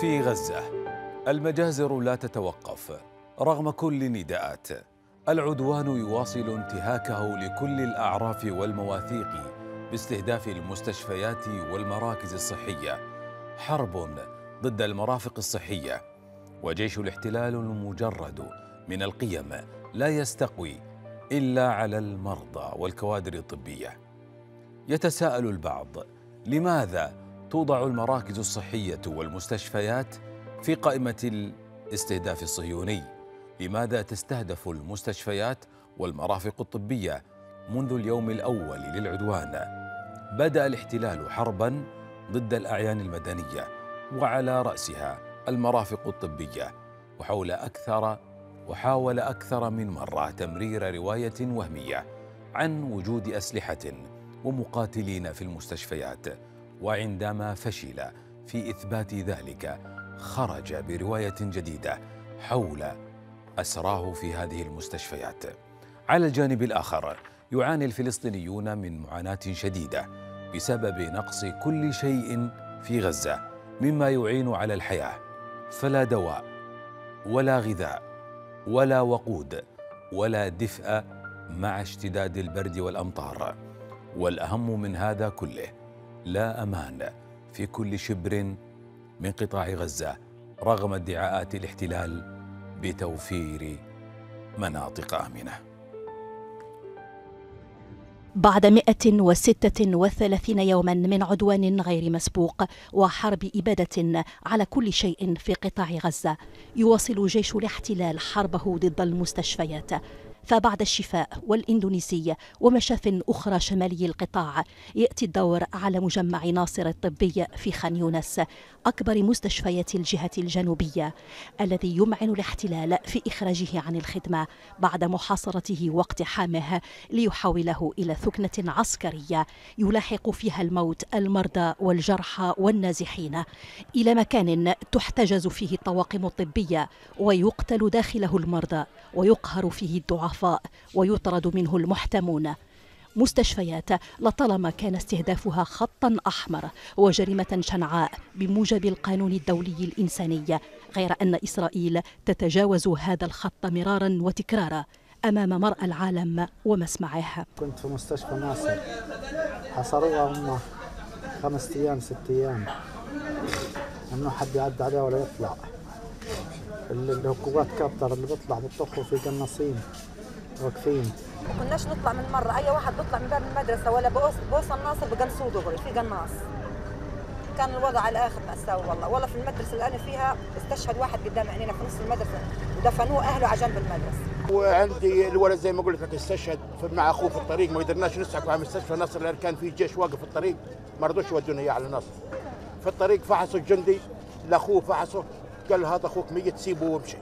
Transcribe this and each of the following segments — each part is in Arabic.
في غزة المجازر لا تتوقف رغم كل النداءات العدوان يواصل انتهاكه لكل الأعراف والمواثيق باستهداف المستشفيات والمراكز الصحية حرب ضد المرافق الصحية وجيش الاحتلال المجرد من القيم لا يستقوي إلا على المرضى والكوادر الطبية يتساءل البعض لماذا توضع المراكز الصحية والمستشفيات في قائمة الاستهداف الصهيوني لماذا تستهدف المستشفيات والمرافق الطبية منذ اليوم الأول للعدوان بدأ الاحتلال حربا ضد الأعيان المدنية وعلى رأسها المرافق الطبية وحول أكثر وحاول أكثر من مرة تمرير رواية وهمية عن وجود أسلحة ومقاتلين في المستشفيات وعندما فشل في اثبات ذلك خرج بروايه جديده حول اسراه في هذه المستشفيات على الجانب الاخر يعاني الفلسطينيون من معاناه شديده بسبب نقص كل شيء في غزه مما يعين على الحياه فلا دواء ولا غذاء ولا وقود ولا دفء مع اشتداد البرد والامطار والاهم من هذا كله لا امان في كل شبر من قطاع غزه رغم ادعاءات الاحتلال بتوفير مناطق امنه. بعد 136 يوما من عدوان غير مسبوق وحرب إبادة على كل شيء في قطاع غزة يواصل جيش الاحتلال حربه ضد المستشفيات فبعد الشفاء والإندونيسية ومشاف أخرى شمالي القطاع يأتي الدور على مجمع ناصر الطبي في خان يونس أكبر مستشفيات الجهة الجنوبية الذي يمعن الاحتلال في إخراجه عن الخدمة بعد محاصرته واقتحامه ليحوله إلى ثكنة عسكرية يلاحق فيها الموت المرضى والجرحى والنازحين إلى مكان تحتجز فيه الطواقم الطبية ويقتل داخله المرضى ويقهر فيه الدعاة الضعفاء ويطرد منه المحتمون مستشفيات لطالما كان استهدافها خطا احمر وجريمه شنعاء بموجب القانون الدولي الانساني غير ان اسرائيل تتجاوز هذا الخط مرارا وتكرارا امام مرأى العالم ومسمعها كنت في مستشفى ناصر حصروها هم خمس ايام ست ايام ممنوع حد يعد عليها ولا يطلع الهكوات كابتر اللي بيطلع بتطخوا في قناصين واقفين ما كناش نطلع من مرة أي واحد بيطلع من باب المدرسة ولا بوصل ناصر بقنصوه دغري في قناص كان الوضع على الآخر ماساوي والله والله في المدرسه اللي انا فيها استشهد واحد قدام عينينا في نص المدرسه ودفنوه اهله على جنب المدرسه وعندي الولد زي ما قلت لك استشهد مع اخوه في الطريق ما قدرناش نسحبه على مستشفى ناصر لان كان في جيش واقف في الطريق ما رضوش يودونا اياه على ناصر في الطريق فحصوا الجندي لاخوه فحصه قال له هذا اخوك ميت سيبه وامشي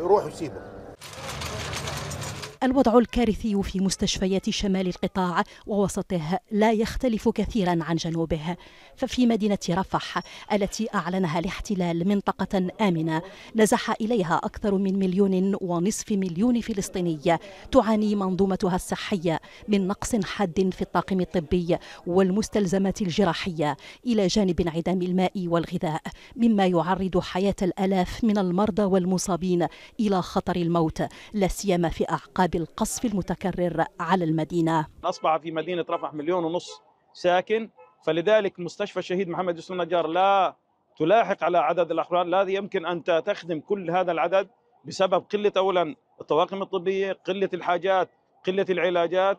روح وسيبه الوضع الكارثي في مستشفيات شمال القطاع ووسطه لا يختلف كثيرا عن جنوبه ففي مدينة رفح التي أعلنها الاحتلال منطقة آمنة نزح إليها أكثر من مليون ونصف مليون فلسطيني تعاني منظومتها الصحية من نقص حاد في الطاقم الطبي والمستلزمات الجراحية إلى جانب انعدام الماء والغذاء مما يعرض حياة الآلاف من المرضى والمصابين إلى خطر الموت لا سيما في أعقاب بالقصف المتكرر على المدينة أصبح في مدينة رفح مليون ونص ساكن فلذلك مستشفى الشهيد محمد يوسف النجار لا تلاحق على عدد الأحرار لا يمكن أن تخدم كل هذا العدد بسبب قلة أولا الطواقم الطبية قلة الحاجات قلة العلاجات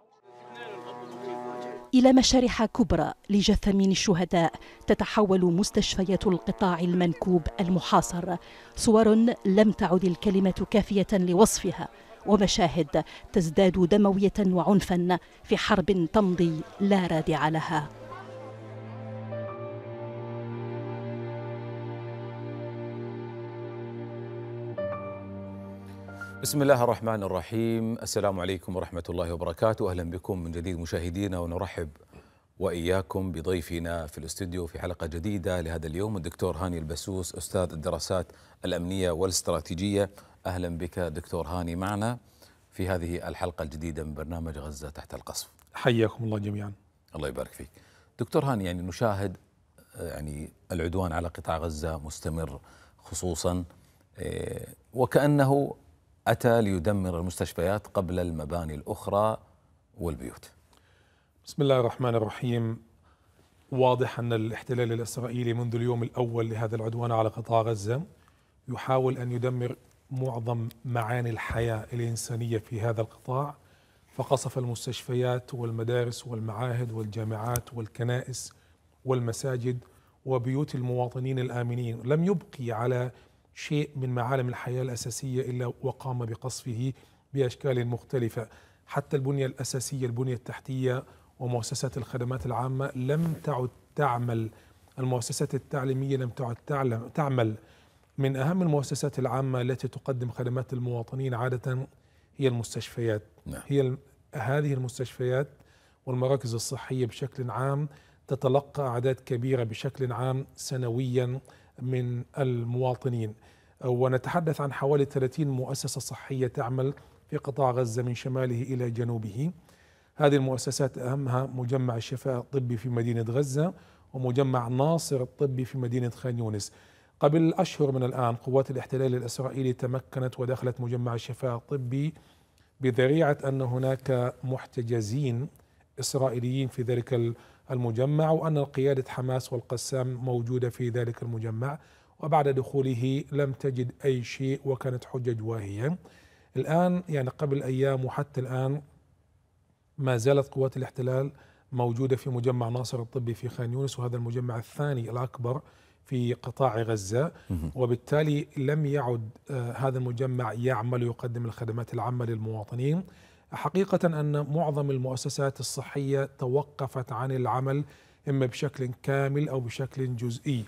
إلى مشارح كبرى لجثامين الشهداء تتحول مستشفيات القطاع المنكوب المحاصر صور لم تعد الكلمة كافية لوصفها ومشاهد تزداد دموية وعنفا في حرب تمضي لا رادع لها بسم الله الرحمن الرحيم السلام عليكم ورحمة الله وبركاته أهلا بكم من جديد مشاهدينا ونرحب وإياكم بضيفنا في الاستوديو في حلقة جديدة لهذا اليوم الدكتور هاني البسوس أستاذ الدراسات الأمنية والاستراتيجية أهلا بك دكتور هاني معنا في هذه الحلقة الجديدة من برنامج غزة تحت القصف حياكم الله جميعا الله يبارك فيك دكتور هاني يعني نشاهد آه، يعني العدوان على قطاع غزة مستمر خصوصا آه، وكأنه أتى ليدمر المستشفيات قبل المباني الأخرى والبيوت بسم الله الرحمن الرحيم واضح أن الاحتلال الإسرائيلي منذ اليوم الأول لهذا العدوان على قطاع غزة يحاول أن يدمر معظم معاني الحياة الإنسانية في هذا القطاع فقصف المستشفيات والمدارس والمعاهد والجامعات والكنائس والمساجد وبيوت المواطنين الآمنين لم يبقي على شيء من معالم الحياة الأساسية إلا وقام بقصفه بأشكال مختلفة حتى البنية الأساسية البنية التحتية ومؤسسات الخدمات العامة لم تعد تعمل المؤسسات التعليمية لم تعد تعلم تعمل من أهم المؤسسات العامة التي تقدم خدمات للمواطنين عادة هي المستشفيات نعم. هي هذه المستشفيات والمراكز الصحية بشكل عام تتلقى أعداد كبيرة بشكل عام سنويا من المواطنين ونتحدث عن حوالي 30 مؤسسة صحية تعمل في قطاع غزة من شماله إلى جنوبه هذه المؤسسات أهمها مجمع الشفاء الطبي في مدينة غزة ومجمع ناصر الطبي في مدينة خان يونس قبل أشهر من الآن قوات الاحتلال الإسرائيلي تمكنت ودخلت مجمع الشفاء الطبي بذريعة أن هناك محتجزين إسرائيليين في ذلك المجمع وأن قيادة حماس والقسام موجودة في ذلك المجمع وبعد دخوله لم تجد أي شيء وكانت حجج واهية الآن يعني قبل أيام وحتى الآن ما زالت قوات الاحتلال موجودة في مجمع ناصر الطبي في خان يونس وهذا المجمع الثاني الأكبر في قطاع غزة وبالتالي لم يعد آه، هذا المجمع يعمل ويقدم الخدمات العامة للمواطنين حقيقة أن معظم المؤسسات الصحية توقفت عن العمل إما بشكل كامل أو بشكل جزئي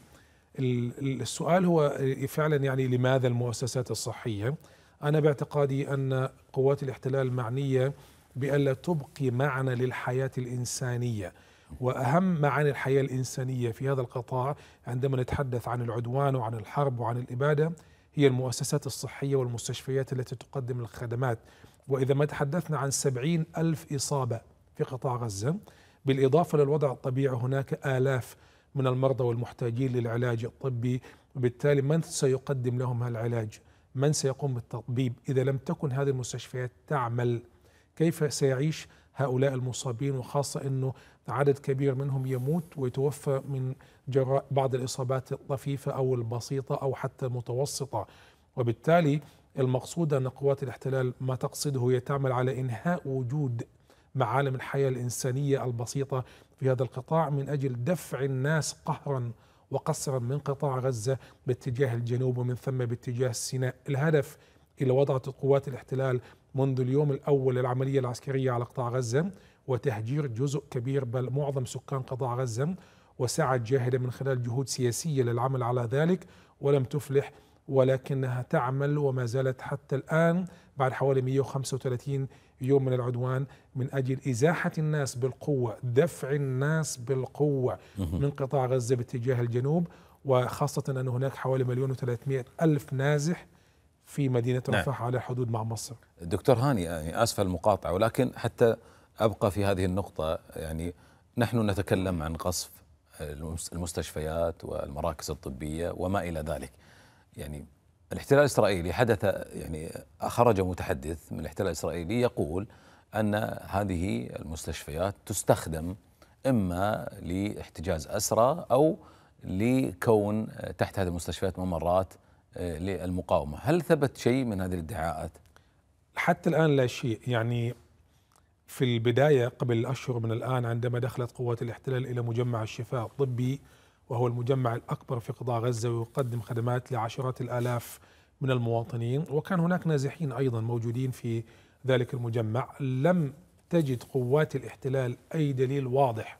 السؤال هو آه، فعلا يعني لماذا المؤسسات الصحية أنا باعتقادي أن قوات الاحتلال معنية بألا تبقي معنى للحياة الإنسانية واهم معاني الحياه الانسانيه في هذا القطاع عندما نتحدث عن العدوان وعن الحرب وعن الاباده هي المؤسسات الصحيه والمستشفيات التي تقدم الخدمات واذا ما تحدثنا عن سبعين الف اصابه في قطاع غزه بالاضافه للوضع الطبيعي هناك الاف من المرضى والمحتاجين للعلاج الطبي وبالتالي من سيقدم لهم العلاج من سيقوم بالتطبيب إذا لم تكن هذه المستشفيات تعمل كيف سيعيش هؤلاء المصابين وخاصة أنه عدد كبير منهم يموت ويتوفى من جراء بعض الإصابات الطفيفة أو البسيطة أو حتى المتوسطة وبالتالي المقصود أن قوات الاحتلال ما تقصده هي تعمل على إنهاء وجود معالم الحياة الإنسانية البسيطة في هذا القطاع من أجل دفع الناس قهرا وقسرا من قطاع غزة باتجاه الجنوب ومن ثم باتجاه سيناء الهدف إلى وضعت قوات الاحتلال منذ اليوم الأول للعملية العسكرية على قطاع غزة وتهجير جزء كبير بل معظم سكان قطاع غزة وسعت جاهدة من خلال جهود سياسية للعمل على ذلك ولم تفلح ولكنها تعمل وما زالت حتى الآن بعد حوالي 135 يوم من العدوان من أجل إزاحة الناس بالقوة دفع الناس بالقوة من قطاع غزة باتجاه الجنوب وخاصة أن هناك حوالي مليون وثلاثمائة ألف نازح في مدينة نعم. رفح نعم. على الحدود مع مصر دكتور هاني يعني أسف المقاطعة ولكن حتى ابقى في هذه النقطه يعني نحن نتكلم عن قصف المستشفيات والمراكز الطبيه وما الى ذلك يعني الاحتلال الاسرائيلي حدث يعني خرج متحدث من الاحتلال الاسرائيلي يقول ان هذه المستشفيات تستخدم اما لاحتجاز اسرى او لكون تحت هذه المستشفيات ممرات آه، للمقاومه، هل ثبت شيء من هذه الادعاءات؟ حتى الان لا شيء، يعني في البداية قبل أشهر من الآن عندما دخلت قوات الاحتلال إلى مجمع الشفاء الطبي وهو المجمع الأكبر في قطاع غزة ويقدم خدمات لعشرات الآلاف من المواطنين وكان هناك نازحين أيضا موجودين في ذلك المجمع لم تجد قوات الاحتلال أي دليل واضح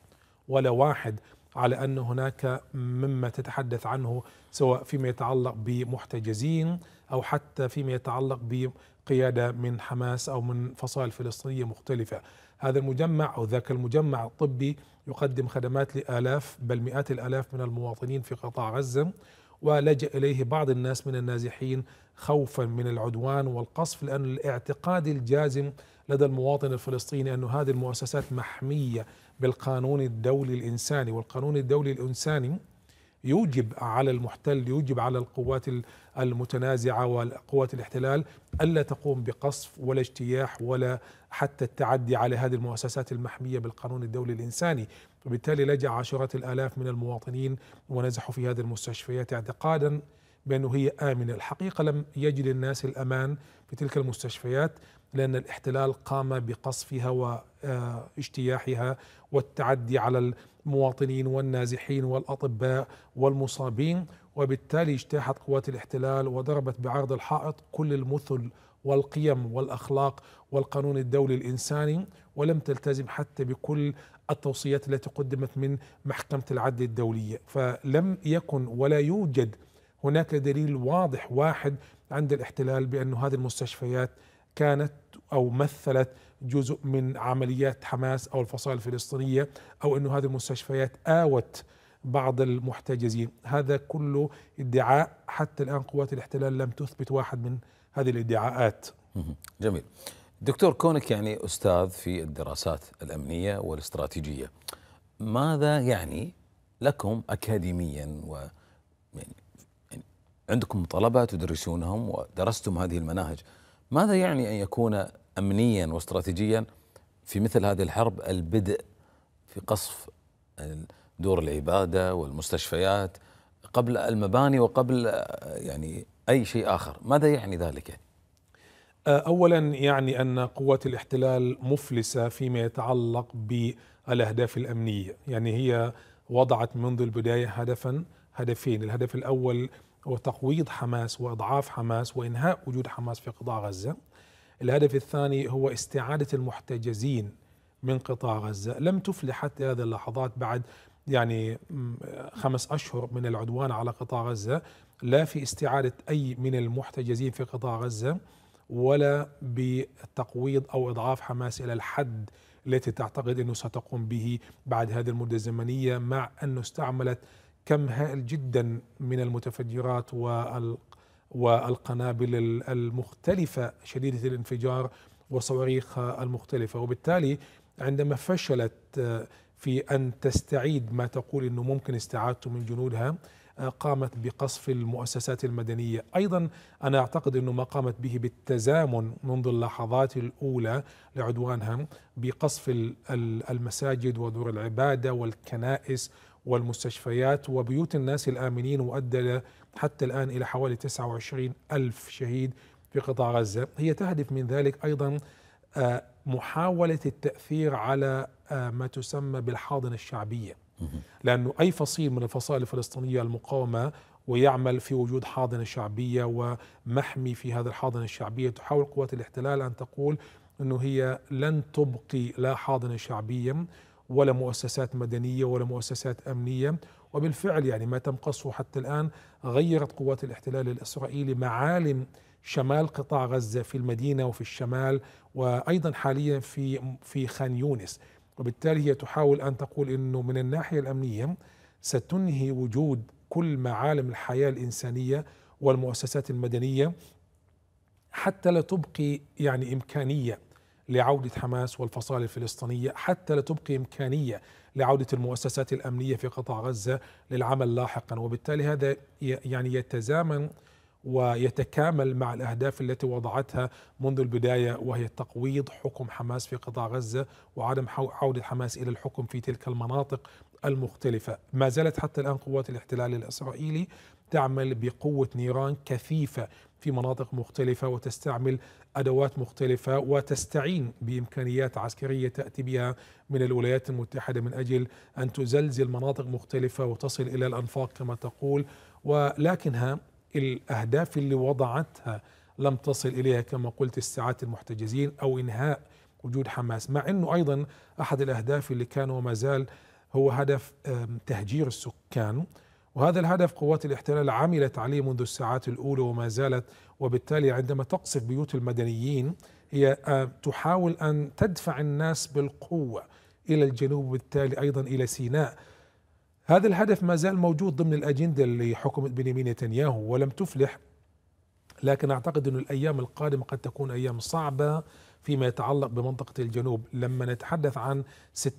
ولا واحد على أن هناك مما تتحدث عنه سواء فيما يتعلق بمحتجزين أو حتى فيما يتعلق بقيادة من حماس أو من فصائل فلسطينية مختلفة هذا المجمع أو ذاك المجمع الطبي يقدم خدمات لآلاف بل مئات الآلاف من المواطنين في قطاع غزة ولجأ إليه بعض الناس من النازحين خوفا من العدوان والقصف لأن الاعتقاد الجازم لدى المواطن الفلسطيني أن هذه المؤسسات محمية بالقانون الدولي الإنساني والقانون الدولي الإنساني يوجب على المحتل يوجب على القوات المتنازعة وقوات الاحتلال ألا تقوم بقصف ولا اجتياح ولا حتى التعدي على هذه المؤسسات المحمية بالقانون الدولي الإنساني وبالتالي لجأ عشرات الآلاف من المواطنين ونزحوا في هذه المستشفيات اعتقادا بأنه هي آمنة الحقيقة لم يجد الناس الأمان في تلك المستشفيات لأن الاحتلال قام بقصفها واجتياحها والتعدي على المواطنين والنازحين والأطباء والمصابين وبالتالي اجتاحت قوات الاحتلال وضربت بعرض الحائط كل المثل والقيم والاخلاق والقانون الدولي الانساني ولم تلتزم حتى بكل التوصيات التي قدمت من محكمه العدل الدوليه فلم يكن ولا يوجد هناك دليل واضح واحد عند الاحتلال بأن هذه المستشفيات كانت أو مثلت جزء من عمليات حماس أو الفصائل الفلسطينية أو أن هذه المستشفيات آوت بعض المحتجزين هذا كله ادعاء حتى الآن قوات الاحتلال لم تثبت واحد من هذه الادعاءات جميل دكتور كونك يعني أستاذ في الدراسات الأمنية والاستراتيجية ماذا يعني لكم أكاديميا و يعني, يعني عندكم طلبة تدرسونهم ودرستم هذه المناهج ماذا يعني أن يكون أمنيا واستراتيجيا في مثل هذه الحرب البدء في قصف دور العباده والمستشفيات قبل المباني وقبل يعني اي شيء اخر، ماذا يعني ذلك؟ أه، اولا يعني ان قوات الاحتلال مفلسه فيما يتعلق بالاهداف الامنيه، يعني هي وضعت منذ البدايه هدفا هدفين، الهدف الاول هو تقويض حماس واضعاف حماس وانهاء وجود حماس في قطاع غزه. الهدف الثاني هو استعاده المحتجزين من قطاع غزه، لم تفلح حتى هذه اللحظات بعد يعني خمس أشهر من العدوان على قطاع غزة لا في استعادة أي من المحتجزين في قطاع غزة ولا بتقويض أو إضعاف حماس إلى الحد التي تعتقد أنه ستقوم به بعد هذه المدة الزمنية مع أنه استعملت كم هائل جدا من المتفجرات والقنابل المختلفة شديدة الانفجار وصواريخ المختلفة وبالتالي عندما فشلت في أن تستعيد ما تقول أنه ممكن استعادته من جنودها آه، قامت بقصف المؤسسات المدنية أيضا أنا أعتقد أنه ما قامت به بالتزامن منذ اللحظات الأولى لعدوانها بقصف المساجد ودور العبادة والكنائس والمستشفيات وبيوت الناس الآمنين وأدى حتى الآن إلى حوالي 29 ألف شهيد في قطاع غزة هي تهدف من ذلك أيضا آه، محاولة التأثير على ما تسمى بالحاضنة الشعبية لأنه أي فصيل من الفصائل الفلسطينية المقاومة ويعمل في وجود حاضنة شعبية ومحمي في هذا الحاضنة الشعبية تحاول قوات الاحتلال أن تقول أنه هي لن تبقي لا حاضنة شعبية ولا مؤسسات مدنية ولا مؤسسات أمنية وبالفعل يعني ما تم قصفه حتى الآن غيرت قوات الاحتلال الإسرائيلي معالم شمال قطاع غزة في المدينة وفي الشمال وأيضا حاليا في في خان يونس وبالتالي هي تحاول أن تقول أنه من الناحية الأمنية ستنهي وجود كل معالم الحياة الإنسانية والمؤسسات المدنية حتى لا تبقي يعني إمكانية لعودة حماس والفصائل الفلسطينية حتى لا تبقي إمكانية لعودة المؤسسات الأمنية في قطاع غزة للعمل لاحقا وبالتالي هذا يعني يتزامن ويتكامل مع الأهداف التي وضعتها منذ البداية وهي تقويض حكم حماس في قطاع غزة وعدم عودة حماس إلى الحكم في تلك المناطق المختلفة ما زالت حتى الآن قوات الاحتلال الإسرائيلي تعمل بقوة نيران كثيفة في مناطق مختلفة وتستعمل أدوات مختلفة وتستعين بإمكانيات عسكرية تأتي بها من الولايات المتحدة من أجل أن تزلزل مناطق مختلفة وتصل إلى الأنفاق كما تقول ولكنها الأهداف اللي وضعتها لم تصل إليها كما قلت استعادة المحتجزين أو إنهاء وجود حماس مع أنه أيضا أحد الأهداف اللي كان وما زال هو هدف تهجير السكان وهذا الهدف قوات الاحتلال عملت عليه منذ الساعات الأولى وما زالت وبالتالي عندما تقصف بيوت المدنيين هي آه، تحاول أن تدفع الناس بالقوة إلى الجنوب وبالتالي أيضا إلى سيناء هذا الهدف ما زال موجود ضمن الأجندة اللي بنيامين نتنياهو ولم تفلح لكن أعتقد أن الأيام القادمة قد تكون أيام صعبة فيما يتعلق بمنطقة الجنوب لما نتحدث عن 60%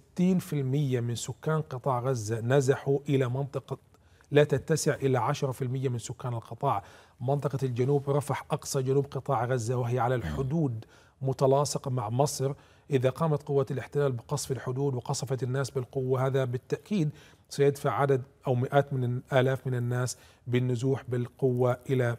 من سكان قطاع غزة نزحوا إلى منطقة لا تتسع إلى 10% من سكان القطاع منطقة الجنوب رفح أقصى جنوب قطاع غزة وهي على الحدود متلاصقة مع مصر إذا قامت قوة الاحتلال بقصف الحدود وقصفت الناس بالقوة هذا بالتأكيد سيدفع عدد أو مئات من الآلاف من الناس بالنزوح بالقوة إلى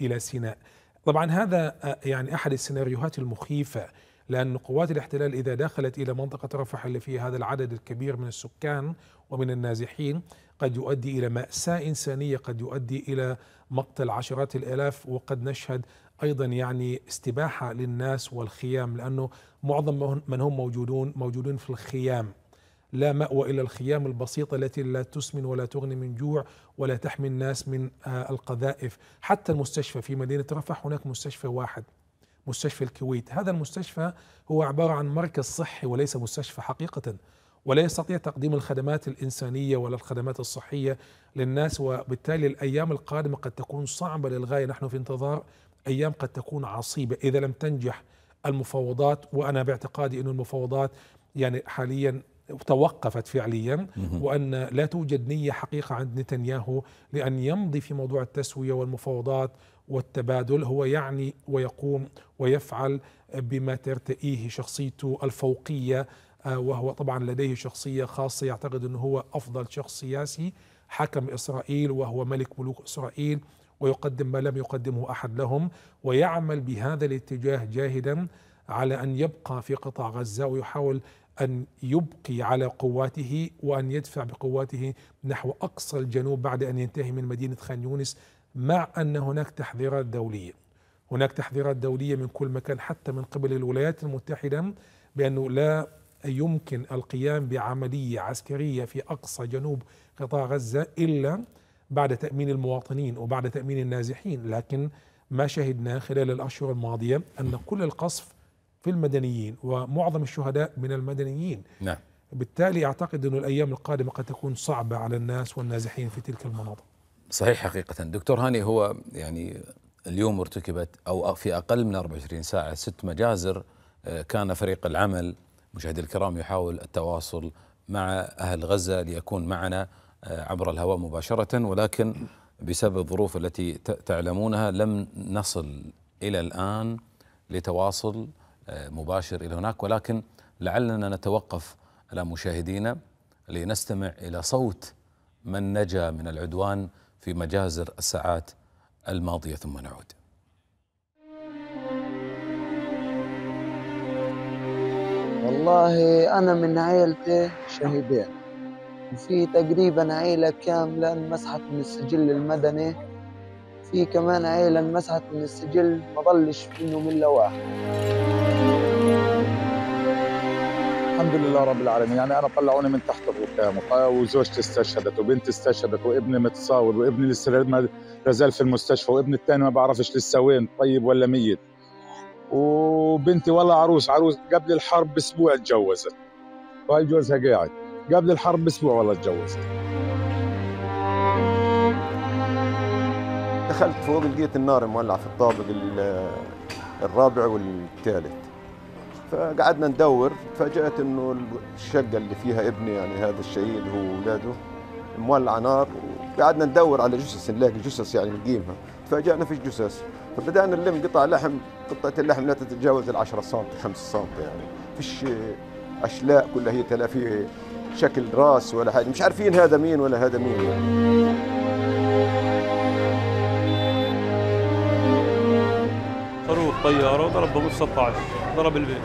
إلى سيناء طبعا هذا آه، يعني أحد السيناريوهات المخيفة لأن قوات الاحتلال إذا دخلت إلى منطقة رفح اللي فيها هذا العدد الكبير من السكان ومن النازحين قد يؤدي إلى مأساة إنسانية قد يؤدي إلى مقتل عشرات الآلاف وقد نشهد أيضا يعني استباحة للناس والخيام لأنه معظم من هم موجودون موجودون في الخيام لا مأوى إلا الخيام البسيطة التي لا تسمن ولا تغني من جوع ولا تحمي الناس من آه، القذائف حتى المستشفى في مدينة رفح هناك مستشفى واحد مستشفى الكويت هذا المستشفى هو عبارة عن مركز صحي وليس مستشفى حقيقة ولا يستطيع تقديم الخدمات الإنسانية ولا الخدمات الصحية للناس وبالتالي الأيام القادمة قد تكون صعبة للغاية نحن في انتظار أيام قد تكون عصيبة إذا لم تنجح المفاوضات وأنا باعتقادي أن المفاوضات يعني حاليا توقفت فعليا وان لا توجد نيه حقيقه عند نتنياهو لان يمضي في موضوع التسويه والمفاوضات والتبادل هو يعني ويقوم ويفعل بما ترتئيه شخصيته الفوقيه آه، وهو طبعا لديه شخصيه خاصه يعتقد انه هو افضل شخص سياسي حكم اسرائيل وهو ملك ملوك اسرائيل ويقدم ما لم يقدمه احد لهم ويعمل بهذا الاتجاه جاهدا على ان يبقى في قطاع غزه ويحاول أن يبقي على قواته وأن يدفع بقواته نحو أقصى الجنوب بعد أن ينتهي من مدينة خان يونس مع أن هناك تحذيرات دولية هناك تحذيرات دولية من كل مكان حتى من قبل الولايات المتحدة بأنه لا يمكن القيام بعملية عسكرية في أقصى جنوب قطاع غزة إلا بعد تأمين المواطنين وبعد تأمين النازحين لكن ما شهدناه خلال الأشهر الماضية أن كل القصف في المدنيين ومعظم الشهداء من المدنيين نعم بالتالي أعتقد أن الأيام القادمة قد تكون صعبة على الناس والنازحين في تلك المناطق صحيح حقيقة دكتور هاني هو يعني اليوم ارتكبت أو في أقل من 24 ساعة ست مجازر آه، كان فريق العمل مشاهدي الكرام يحاول التواصل مع أهل غزة ليكون معنا آه، عبر الهواء مباشرة ولكن بسبب الظروف التي تعلمونها لم نصل إلى الآن لتواصل مباشر الى هناك ولكن لعلنا نتوقف على مشاهدينا لنستمع الى صوت من نجا من العدوان في مجازر الساعات الماضيه ثم نعود. والله انا من عائلتي شهيدين وفي تقريبا عائله كامله انمسحت من السجل المدني في كمان عيلة انمسحت من السجل ما ضلش منهم إلا واحد الحمد لله رب العالمين يعني انا طلعوني من تحت الركام وزوجتي استشهدت وبنتي استشهدت وابني متصاول وابني لسه ما زال في المستشفى وابني الثاني ما بعرفش لسه وين طيب ولا ميت وبنتي والله عروس عروس قبل الحرب باسبوع اتجوزت وهي جوزها قاعد قبل الحرب باسبوع والله اتجوزت دخلت فوق لقيت النار مولعه في الطابق الرابع والثالث فقعدنا ندور تفاجأت انه الشقه اللي فيها ابني يعني هذا الشهيد هو ولاده مولعه نار وقعدنا ندور على جثث نلاقي جثث يعني نقيمها تفاجأنا فيش جثث فبدأنا نلم قطع لحم قطعة اللحم لا تتجاوز ال 10 سم 5 سم يعني فيش اشلاء كلها هي تلا في شكل راس ولا حاجه مش عارفين هذا مين ولا هذا مين يعني. الطياره وضرب بمش 16 ضرب البيت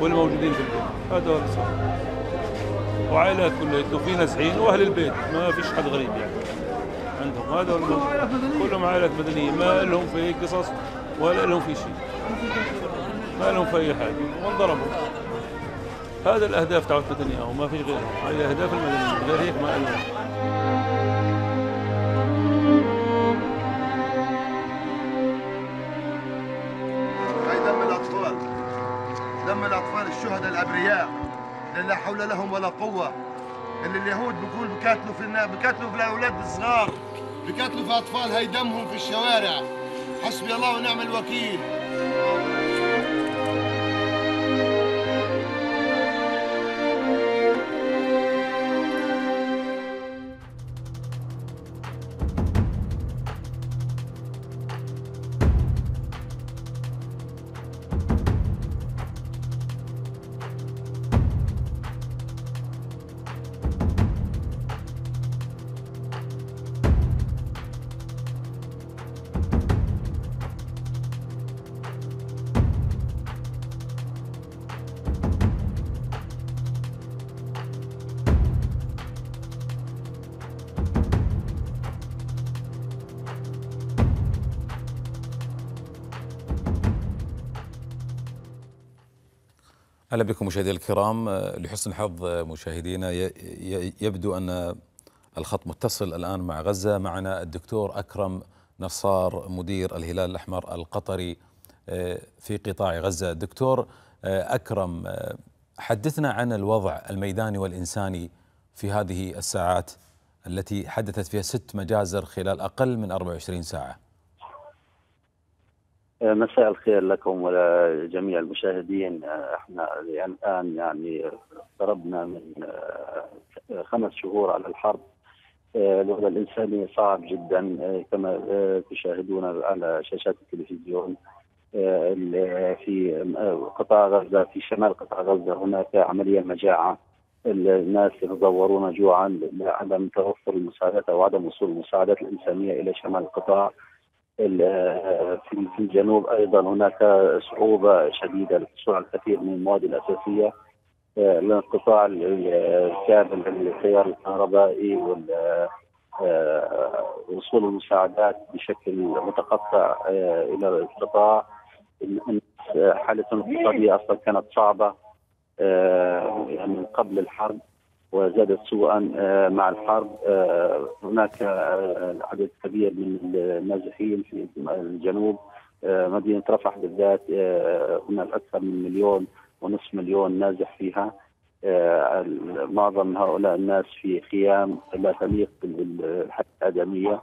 والموجودين في البيت هذا بصح وعائلات كليتنا وفي نازحين واهل البيت ما فيش حد غريب يعني عندهم هذا كلهم عائلات مدنيه ما لهم في قصص ولا لهم في شيء ما لهم في اي حاجه وانضربوا هذا الاهداف تاعت المدنيه وما فيش غيرها هاي الاهداف المدنيه غير هيك ما لهم دم الاطفال الشهداء الابرياء اللي لا حول لهم ولا قوه اللي اليهود بيقول بكاتلوا في بكاتلوا في الاولاد الصغار بكاتلوا في اطفال دمهم في الشوارع حسبي الله ونعم الوكيل اهلا بكم مشاهدينا الكرام آه، لحسن الحظ آه، مشاهدينا يبدو ان الخط متصل الان مع غزه معنا الدكتور اكرم نصار مدير الهلال الاحمر القطري آه، في قطاع غزه دكتور اكرم حدثنا عن الوضع الميداني والانساني في هذه الساعات التي حدثت فيها ست مجازر خلال اقل من 24 ساعه آه، مساء الخير لكم ولجميع المشاهدين آه، احنا يعني الان يعني اقتربنا من آه، خمس شهور على الحرب الوضع الانساني صعب جدا كما تشاهدون على شاشات التلفزيون في قطاع غزه في شمال قطاع غزه هناك عمليه مجاعه الناس يتضورون جوعا لعدم توفر المساعدات او عدم وصول المساعدات الانسانيه الى شمال القطاع في الجنوب ايضا هناك صعوبه شديده للحصول على الكثير من المواد الاساسيه آه، لانقطاع الكامل للتيار الكهربائي آه، وصول المساعدات بشكل متقطع آه، الى القطاع حاله الاقتصاديه اصلا كانت صعبه يعني من قبل الحرب وزادت سوءا آه، مع الحرب آه، هناك آه، عدد كبير من النازحين في الجنوب مدينة رفح بالذات هناك أكثر من مليون ونصف مليون نازح فيها معظم هؤلاء الناس في خيام لا تليق بالحياة الآدمية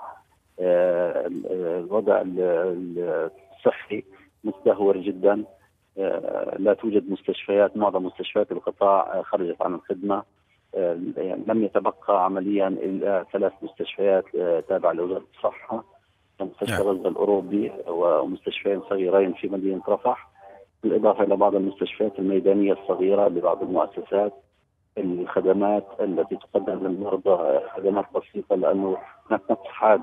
الوضع الصحي مستهور جدا لا توجد مستشفيات معظم مستشفيات القطاع خرجت عن الخدمه آه، يعني لم يتبقى عمليا الا ثلاث مستشفيات آه، تابعه لوزاره الصحه مستشفى نعم. غزه الاوروبي ومستشفيين صغيرين في مدينه رفح بالاضافه الى بعض المستشفيات الميدانيه الصغيره لبعض المؤسسات الخدمات التي تقدم للمرضى خدمات بسيطه لانه هناك نقص حاد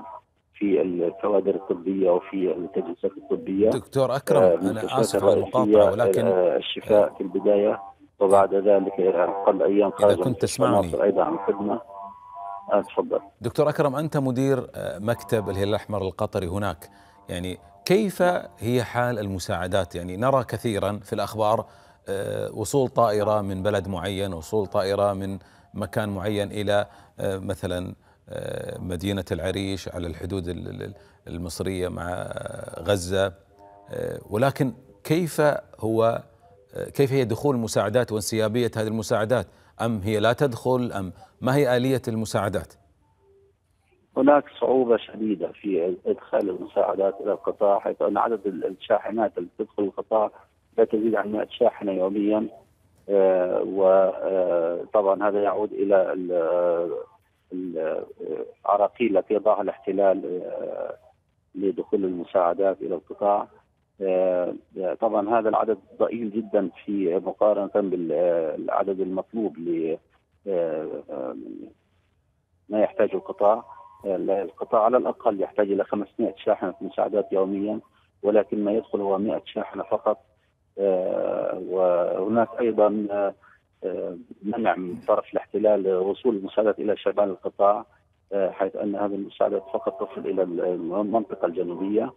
في الكوادر الطبيه وفي التجهيزات الطبيه دكتور اكرم آه، انا اسف على المقاطعه ولكن الشفاء في البدايه وبعد ذلك قبل ايام خرج اذا كنت تسمعني ايضا عن نعم، خدمه آه، تفضل دكتور اكرم انت مدير آه، مكتب الهلال الاحمر القطري هناك يعني كيف هي حال المساعدات يعني نرى كثيرا في الاخبار آه، وصول طائره من بلد معين وصول طائره من مكان معين الى مثلا مدينه العريش على الحدود المصريه مع غزه ولكن كيف هو كيف هي دخول المساعدات وانسيابية هذه المساعدات أم هي لا تدخل أم ما هي آلية المساعدات هناك صعوبة شديدة في إدخال المساعدات إلى القطاع حيث أن عدد الشاحنات التي تدخل القطاع لا تزيد عن 100 شاحنة يوميا آه، وطبعا آه، هذا يعود إلى العراقيل آه، التي يضعها الاحتلال لدخول المساعدات إلى القطاع آه، طبعا هذا العدد ضئيل جدا في مقارنه بالعدد المطلوب ل آه، آه، ما يحتاجه القطاع القطاع على الاقل يحتاج الى 500 شاحنه مساعدات يوميا ولكن ما يدخل هو 100 شاحنه فقط وهناك ايضا منع من طرف الاحتلال وصول المساعدات الى شمال القطاع حيث ان هذه المساعدات فقط تصل الى المنطقه الجنوبيه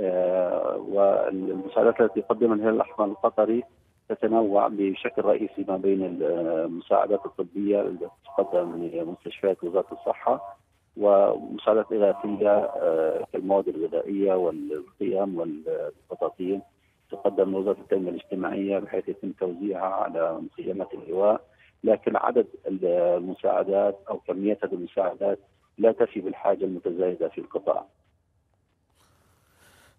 آه، والمساعدات التي يقدمها الهلال الاحمر القطري تتنوع بشكل رئيسي ما بين آه، المساعدات الطبيه التي تقدم لمستشفيات وزاره الصحه ومساعدات اغاثيه آه، كالمواد الغذائيه والقيم والبطاطين تقدم لوزاره التنميه الاجتماعيه بحيث يتم توزيعها على مخيمات اللواء لكن عدد المساعدات او كميه هذه المساعدات لا تفي بالحاجه المتزايده في القطاع.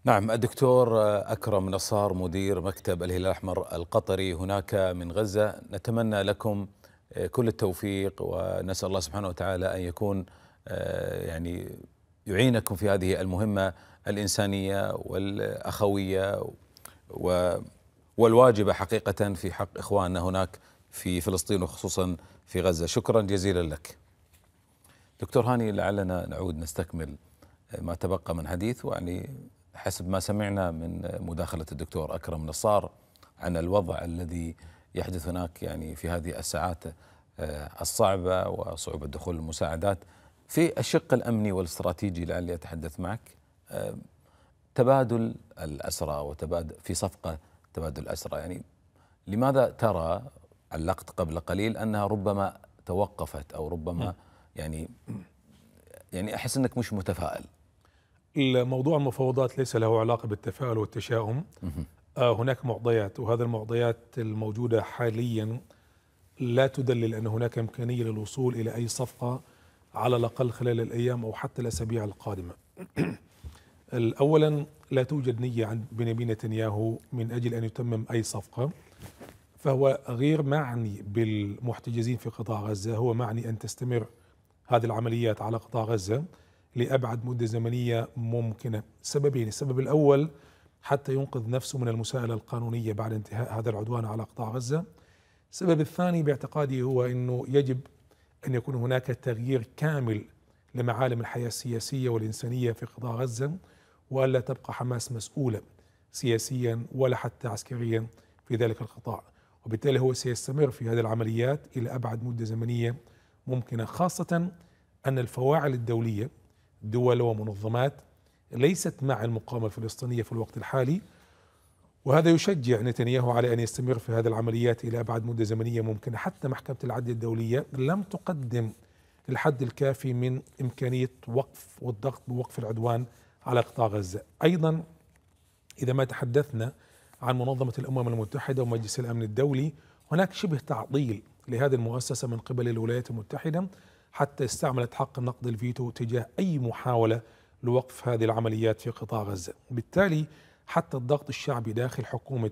نعم الدكتور أكرم نصار مدير مكتب الهلال الأحمر القطري هناك من غزة نتمنى لكم كل التوفيق ونسأل الله سبحانه وتعالى أن يكون آه، يعني يعينكم في هذه المهمة الإنسانية والأخوية والواجبة حقيقة في حق إخواننا هناك في فلسطين وخصوصا في غزة شكرا جزيلا لك دكتور هاني لعلنا نعود نستكمل آه، ما تبقى من حديث ويعني حسب ما سمعنا من مداخلة الدكتور أكرم نصار عن الوضع الذي يحدث هناك يعني في هذه الساعات آه، الصعبة وصعوبة دخول المساعدات في الشق الأمني والاستراتيجي لعلي أتحدث معك آه، تبادل الأسرى وتبادل في صفقة تبادل الأسرى يعني لماذا ترى علقت قبل قليل أنها ربما توقفت أو ربما يعني يعني أحس أنك مش متفائل الموضوع المفاوضات ليس له علاقه بالتفاؤل والتشاؤم آه، هناك معضيات وهذه المعضيات الموجوده حاليا لا تدلل ان هناك امكانيه للوصول الى اي صفقه على الاقل خلال الايام او حتى الاسابيع القادمه. اولا لا توجد نيه عند بنيامين نتنياهو من اجل ان يتمم اي صفقه فهو غير معني بالمحتجزين في قطاع غزه، هو معني ان تستمر هذه العمليات على قطاع غزه. لأبعد مدة زمنية ممكنة سببين السبب الأول حتى ينقذ نفسه من المساءلة القانونية بعد انتهاء هذا العدوان على قطاع غزة السبب الثاني باعتقادي هو أنه يجب أن يكون هناك تغيير كامل لمعالم الحياة السياسية والإنسانية في قطاع غزة وألا تبقى حماس مسؤولة سياسيا ولا حتى عسكريا في ذلك القطاع وبالتالي هو سيستمر في هذه العمليات إلى أبعد مدة زمنية ممكنة خاصة أن الفواعل الدولية دول ومنظمات ليست مع المقاومة الفلسطينية في الوقت الحالي وهذا يشجع نتنياهو على أن يستمر في هذه العمليات إلى أبعد مدة زمنية ممكنة حتى محكمة العدل الدولية لم تقدم الحد الكافي من إمكانية وقف والضغط بوقف العدوان على قطاع غزة أيضا إذا ما تحدثنا عن منظمة الأمم المتحدة ومجلس الأمن الدولي هناك شبه تعطيل لهذه المؤسسة من قبل الولايات المتحدة حتى استعملت حق النقد الفيتو تجاه أي محاولة لوقف هذه العمليات في قطاع غزة بالتالي حتى الضغط الشعبي داخل حكومة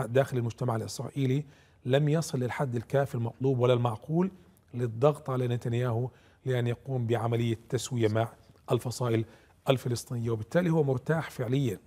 داخل المجتمع الإسرائيلي لم يصل للحد الكافي المطلوب ولا المعقول للضغط على نتنياهو لأن يقوم بعملية تسوية مع الفصائل الفلسطينية وبالتالي هو مرتاح فعليا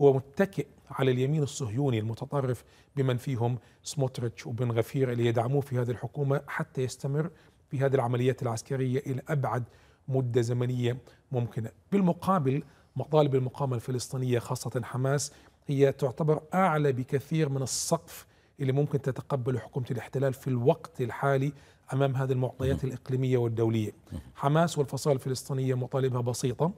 هو متكئ على اليمين الصهيوني المتطرف بمن فيهم سموتريتش وبن غفير اللي يدعموه في هذه الحكومة حتى يستمر في هذه العمليات العسكرية إلى أبعد مدة زمنية ممكنة بالمقابل مطالب المقاومة الفلسطينية خاصة حماس هي تعتبر أعلى بكثير من السقف اللي ممكن تتقبله حكومة الاحتلال في الوقت الحالي أمام هذه المعطيات الإقليمية والدولية حماس والفصائل الفلسطينية مطالبها بسيطة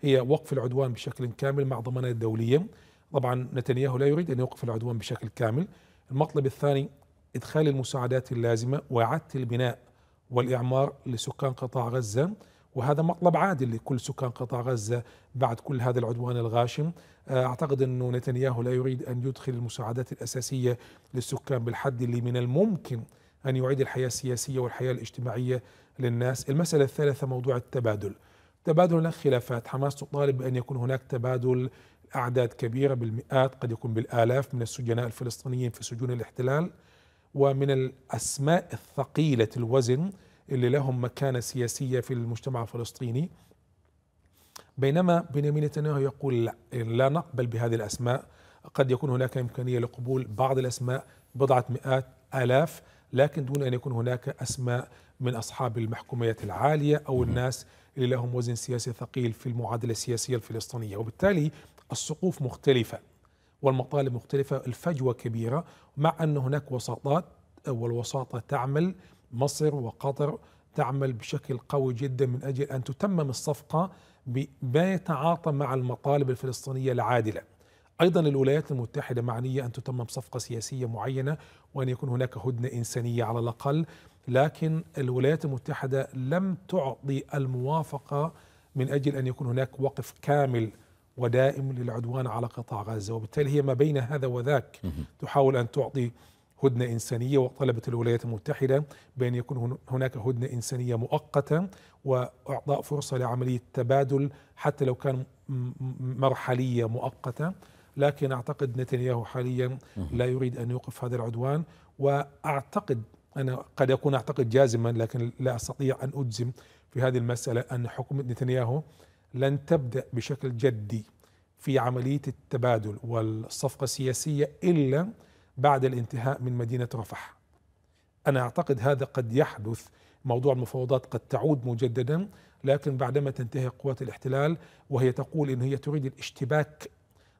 هي وقف العدوان بشكل كامل مع ضمانات دولية طبعا نتنياهو لا يريد أن يوقف العدوان بشكل كامل المطلب الثاني إدخال المساعدات اللازمة وإعادة البناء والإعمار لسكان قطاع غزة وهذا مطلب عادل لكل سكان قطاع غزة بعد كل هذا العدوان الغاشم آه، أعتقد أنه نتنياهو لا يريد أن يدخل المساعدات الأساسية للسكان بالحد اللي من الممكن أن يعيد الحياة السياسية والحياة الاجتماعية للناس المسألة الثالثة موضوع التبادل تبادل الخلافات حماس تطالب بأن يكون هناك تبادل أعداد كبيرة بالمئات قد يكون بالآلاف من السجناء الفلسطينيين في سجون الاحتلال ومن الأسماء الثقيلة الوزن اللي لهم مكانة سياسية في المجتمع الفلسطيني بينما بنيامين نتنياهو يقول لا, لا نقبل بهذه الأسماء قد يكون هناك إمكانية لقبول بعض الأسماء بضعة مئات آلاف لكن دون أن يكون هناك أسماء من أصحاب المحكوميات العالية أو الناس اللي لهم وزن سياسي ثقيل في المعادلة السياسية الفلسطينية وبالتالي السقوف مختلفة والمطالب مختلفة الفجوة كبيرة مع أن هناك وساطات والوساطة تعمل مصر وقطر تعمل بشكل قوي جدا من أجل أن تتمم الصفقة بما يتعاطى مع المطالب الفلسطينية العادلة أيضا الولايات المتحدة معنية أن تتمم صفقة سياسية معينة وأن يكون هناك هدنة إنسانية على الأقل لكن الولايات المتحدة لم تعطي الموافقة من أجل أن يكون هناك وقف كامل ودائم للعدوان على قطاع غزة وبالتالي هي ما بين هذا وذاك تحاول أن تعطي هدنة إنسانية وطلبت الولايات المتحدة بأن يكون هناك هدنة إنسانية مؤقتة وإعطاء فرصة لعملية تبادل حتى لو كان مرحلية مؤقتة لكن أعتقد نتنياهو حاليا لا يريد أن يوقف هذا العدوان وأعتقد أنا قد أكون أعتقد جازما لكن لا أستطيع أن أجزم في هذه المسألة أن حكم نتنياهو لن تبدأ بشكل جدي في عملية التبادل والصفقة السياسية إلا بعد الانتهاء من مدينة رفح أنا أعتقد هذا قد يحدث موضوع المفاوضات قد تعود مجددا لكن بعدما تنتهي قوات الاحتلال وهي تقول إن هي تريد الاشتباك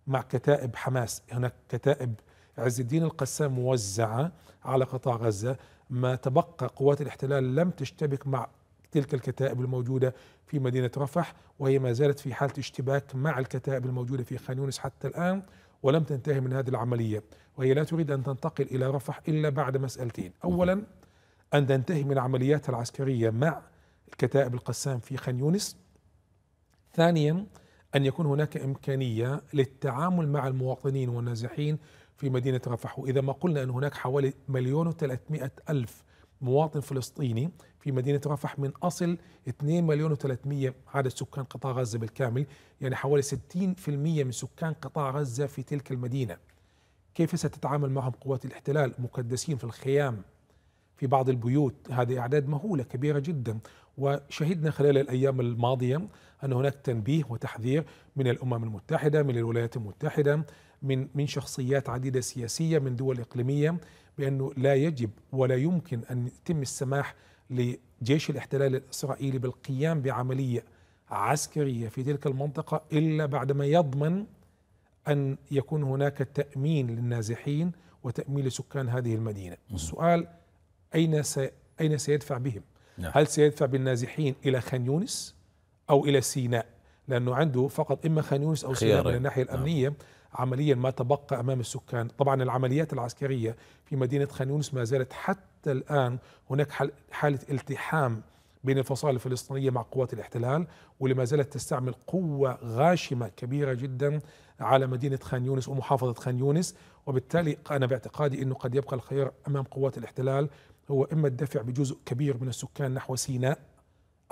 مع كتائب حماس هناك كتائب عز الدين القسام موزعة على قطاع غزة ما تبقى قوات الاحتلال لم تشتبك مع تلك الكتائب الموجودة في مدينة رفح وهي ما زالت في حالة اشتباك مع الكتائب الموجودة في خان يونس حتى الآن ولم تنتهي من هذه العملية وهي لا تريد أن تنتقل إلى رفح إلا بعد مسألتين أولا أن تنتهي من عملياتها العسكرية مع الكتائب القسام في خان يونس ثانيا أن يكون هناك إمكانية للتعامل مع المواطنين والنازحين في مدينة رفح وإذا ما قلنا أن هناك حوالي مليون وثلاثمائة ألف مواطن فلسطيني في مدينة رفح من أصل 2 مليون و300 عدد سكان قطاع غزة بالكامل يعني حوالي 60% من سكان قطاع غزة في تلك المدينة كيف ستتعامل معهم قوات الاحتلال مكدسين في الخيام في بعض البيوت هذه أعداد مهولة كبيرة جدا وشهدنا خلال الأيام الماضية أن هناك تنبيه وتحذير من الأمم المتحدة من الولايات المتحدة من من شخصيات عديدة سياسية من دول إقليمية بأنه لا يجب ولا يمكن أن يتم السماح لجيش الاحتلال الإسرائيلي بالقيام بعملية عسكرية في تلك المنطقة إلا بعدما يضمن أن يكون هناك تأمين للنازحين وتأمين لسكان هذه المدينة السؤال أين أين سيدفع بهم نعم. هل سيدفع بالنازحين إلى خان يونس أو إلى سيناء لأنه عنده فقط إما خان يونس أو سيناء من الناحية نعم. الأمنية نعم. عمليا ما تبقى امام السكان طبعا العمليات العسكريه في مدينه خان يونس ما زالت حتى الان هناك حاله التحام بين الفصائل الفلسطينيه مع قوات الاحتلال واللي ما زالت تستعمل قوه غاشمه كبيره جدا على مدينه خان يونس ومحافظه خان يونس وبالتالي انا باعتقادي انه قد يبقى الخيار امام قوات الاحتلال هو اما الدفع بجزء كبير من السكان نحو سيناء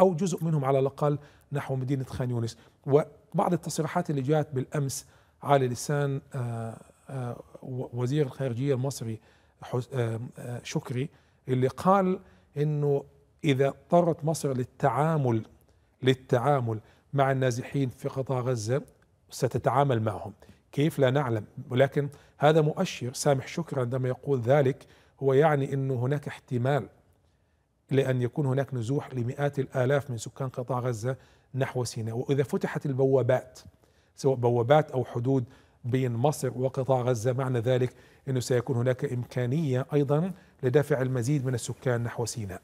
او جزء منهم على الاقل نحو مدينه خان يونس وبعض التصريحات اللي جاءت بالامس على لسان آه، آه، وزير الخارجية المصري آه، شكري اللي قال انه اذا اضطرت مصر للتعامل للتعامل مع النازحين في قطاع غزة ستتعامل معهم كيف لا نعلم ولكن هذا مؤشر سامح شكرا عندما يقول ذلك هو يعني أنه هناك احتمال لأن يكون هناك نزوح لمئات الآلاف من سكان قطاع غزة نحو سيناء وإذا فتحت البوابات سواء بوابات أو حدود بين مصر وقطاع غزة معنى ذلك أنه سيكون هناك إمكانية أيضا لدفع المزيد من السكان نحو سيناء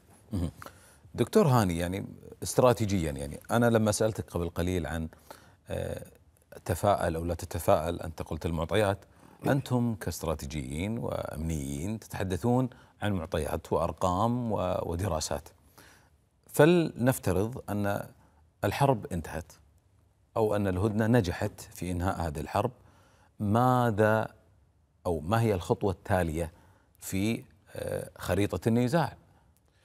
دكتور هاني يعني استراتيجيا يعني أنا لما سألتك قبل قليل عن آه، تفاءل أو لا تتفاءل أنت قلت المعطيات أنتم كاستراتيجيين وأمنيين تتحدثون عن معطيات وأرقام ودراسات فلنفترض أن الحرب انتهت أو أن الهدنة نجحت في إنهاء هذه الحرب ماذا أو ما هي الخطوة التالية في آه، خريطة النزاع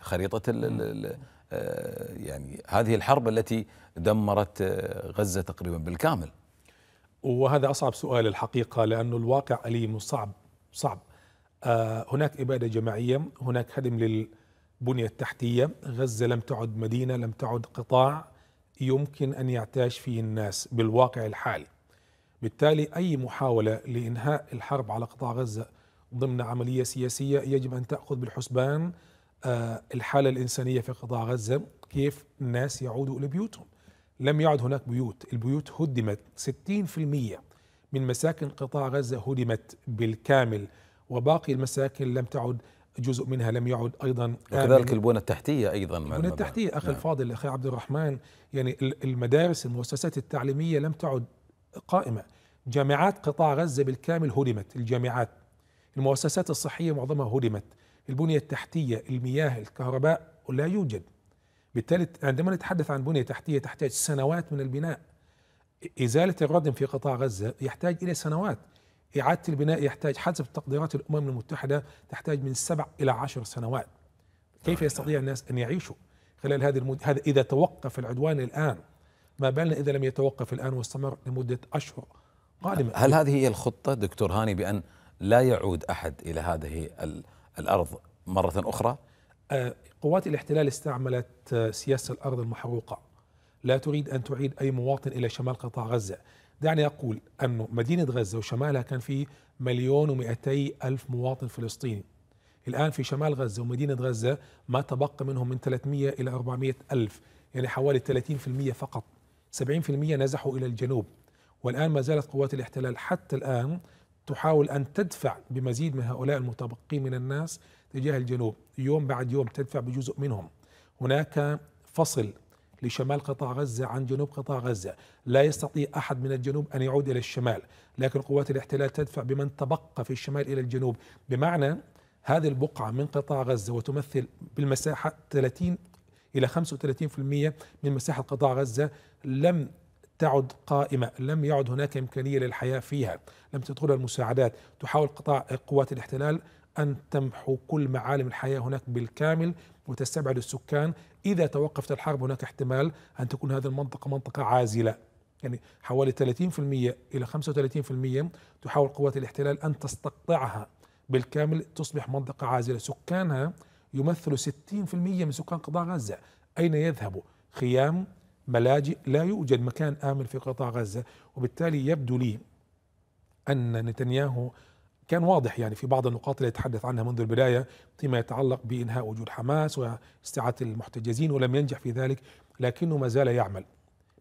خريطة الـ الـ آه، يعني هذه الحرب التي دمرت آه، غزة تقريبا بالكامل وهذا أصعب سؤال الحقيقة لأن الواقع أليم وصعب صعب هناك إبادة جماعية هناك هدم للبنية التحتية غزة لم تعد مدينة لم تعد قطاع يمكن ان يعتاش فيه الناس بالواقع الحالي. بالتالي اي محاوله لانهاء الحرب على قطاع غزه ضمن عمليه سياسيه يجب ان تاخذ بالحسبان آه، الحاله الانسانيه في قطاع غزه، كيف الناس يعودوا الى بيوتهم. لم يعد هناك بيوت، البيوت هدمت 60% من مساكن قطاع غزه هدمت بالكامل وباقي المساكن لم تعد جزء منها لم يعد ايضا وكذلك البنى التحتيه ايضا البنى التحتيه اخي نعم. الفاضل اخي عبد الرحمن يعني المدارس المؤسسات التعليميه لم تعد قائمه جامعات قطاع غزه بالكامل هدمت الجامعات المؤسسات الصحيه معظمها هدمت البنيه التحتيه المياه الكهرباء لا يوجد بالتالي عندما نتحدث عن بنيه تحتيه تحتاج سنوات من البناء ازاله الردم في قطاع غزه يحتاج الى سنوات إعادة البناء يحتاج حسب تقديرات الأمم المتحدة تحتاج من سبع إلى عشر سنوات كيف طيب. يستطيع الناس أن يعيشوا خلال هذه المد... هذا إذا توقف العدوان الآن ما بالنا إذا لم يتوقف الآن واستمر لمدة أشهر قادمة هل هذه هي الخطة دكتور هاني بأن لا يعود أحد إلى هذه الأرض مرة أخرى؟ آه، قوات الاحتلال استعملت آه، سياسة الأرض المحروقة لا تريد أن تعيد أي مواطن إلى شمال قطاع غزة دعني أقول أنه مدينة غزة وشمالها كان في مليون ومئتي ألف مواطن فلسطيني الآن في شمال غزة ومدينة غزة ما تبقى منهم من 300 إلى 400 ألف يعني حوالي 30% فقط 70% نزحوا إلى الجنوب والآن ما زالت قوات الاحتلال حتى الآن تحاول أن تدفع بمزيد من هؤلاء المتبقين من الناس تجاه الجنوب يوم بعد يوم تدفع بجزء منهم هناك فصل لشمال قطاع غزة عن جنوب قطاع غزة لا يستطيع أحد من الجنوب أن يعود إلى الشمال لكن قوات الاحتلال تدفع بمن تبقى في الشمال إلى الجنوب بمعنى هذه البقعة من قطاع غزة وتمثل بالمساحة 30 إلى 35% من مساحة قطاع غزة لم تعد قائمة لم يعد هناك إمكانية للحياة فيها لم تدخل المساعدات تحاول قطاع قوات الاحتلال أن تمحو كل معالم الحياة هناك بالكامل وتستبعد السكان إذا توقفت الحرب هناك احتمال أن تكون هذه المنطقة منطقة عازلة يعني حوالي 30% إلى 35% تحاول قوات الاحتلال أن تستقطعها بالكامل تصبح منطقة عازلة سكانها يمثل 60% من سكان قطاع غزة أين يذهبوا خيام ملاجئ لا يوجد مكان آمن في قطاع غزة وبالتالي يبدو لي أن نتنياهو كان واضح يعني في بعض النقاط التي تحدث عنها منذ البداية فيما يتعلق بإنهاء وجود حماس واستعادة المحتجزين ولم ينجح في ذلك لكنه ما زال يعمل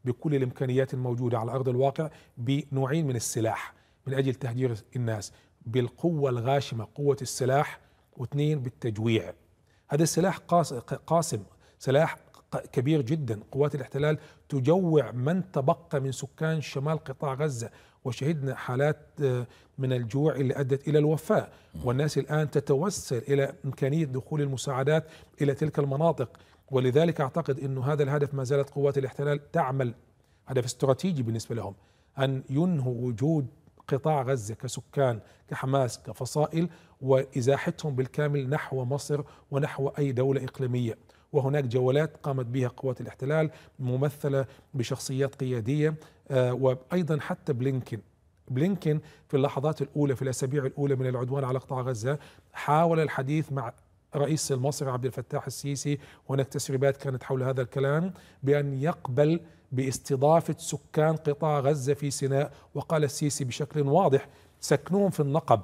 بكل الإمكانيات الموجودة على أرض الواقع بنوعين من السلاح من أجل تهجير الناس بالقوة الغاشمة قوة السلاح واثنين بالتجويع هذا السلاح قاسم سلاح كبير جدا قوات الاحتلال تجوع من تبقى من سكان شمال قطاع غزة وشهدنا حالات آه، من الجوع اللي أدت إلى الوفاة والناس الآن تتوسل إلى إمكانية دخول المساعدات إلى تلك المناطق ولذلك أعتقد انه هذا الهدف ما زالت قوات الاحتلال تعمل هدف استراتيجي بالنسبة لهم أن ينهوا وجود قطاع غزة كسكان كحماس كفصائل وإزاحتهم بالكامل نحو مصر ونحو أي دولة إقليمية وهناك جولات قامت بها قوات الاحتلال ممثله بشخصيات قياديه آه، وايضا حتى بلينكن بلينكن في اللحظات الاولى في الاسابيع الاولى من العدوان على قطاع غزه حاول الحديث مع رئيس المصري عبد الفتاح السيسي هناك تسريبات كانت حول هذا الكلام بأن يقبل باستضافة سكان قطاع غزة في سيناء وقال السيسي بشكل واضح سكنوهم في النقب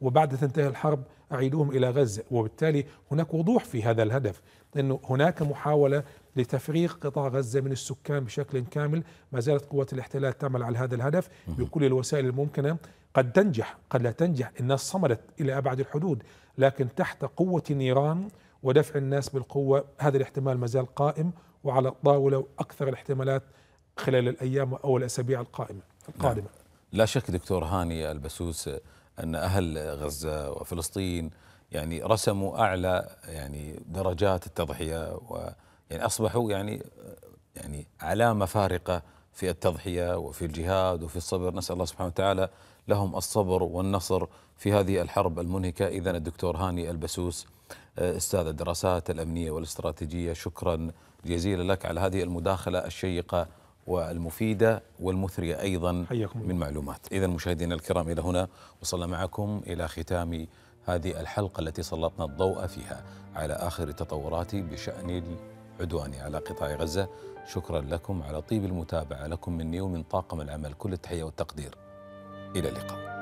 وبعد تنتهي الحرب أعيدوهم إلى غزة وبالتالي هناك وضوح في هذا الهدف أنه هناك محاولة لتفريغ قطاع غزة من السكان بشكل كامل ما زالت قوات الاحتلال تعمل على هذا الهدف بكل الوسائل الممكنة قد تنجح قد لا تنجح الناس صمدت إلى أبعد الحدود لكن تحت قوة النيران ودفع الناس بالقوة هذا الاحتمال ما زال قائم وعلى الطاولة وأكثر الاحتمالات خلال الأيام أو الأسابيع القائمة نعم. القادمة لا شك دكتور هاني البسوس ان اهل غزه وفلسطين يعني رسموا اعلى يعني درجات التضحيه ويعني اصبحوا يعني يعني علامه فارقه في التضحيه وفي الجهاد وفي الصبر نسال الله سبحانه وتعالى لهم الصبر والنصر في هذه الحرب المنهكه اذا الدكتور هاني البسوس آه، استاذ الدراسات الامنيه والاستراتيجيه شكرا جزيلا لك على هذه المداخله الشيقه والمفيدة والمثرية أيضا حيكم. من معلومات إذا مشاهدينا الكرام إلى هنا وصلنا معكم إلى ختام هذه الحلقة التي سلطنا الضوء فيها على آخر التطورات بشأن العدوان على قطاع غزة شكرا لكم على طيب المتابعة لكم مني ومن طاقم العمل كل التحية والتقدير إلى اللقاء